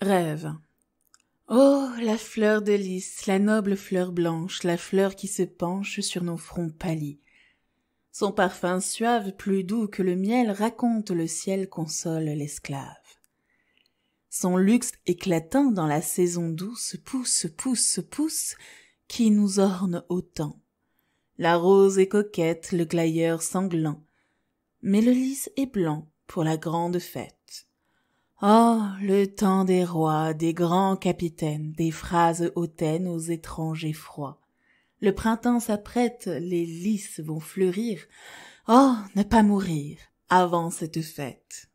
Rêve. Oh, la fleur de lys, la noble fleur blanche, la fleur qui se penche sur nos fronts pâlis. Son parfum suave, plus doux que le miel, raconte le ciel, console l'esclave. Son luxe éclatant dans la saison douce pousse, pousse, pousse, qui nous orne autant. La rose est coquette, le glailleur sanglant, mais le lys est blanc pour la grande fête. Oh, le temps des rois, des grands capitaines, des phrases hautaines aux étrangers froids. Le printemps s'apprête, les lys vont fleurir. Oh, ne pas mourir avant cette fête.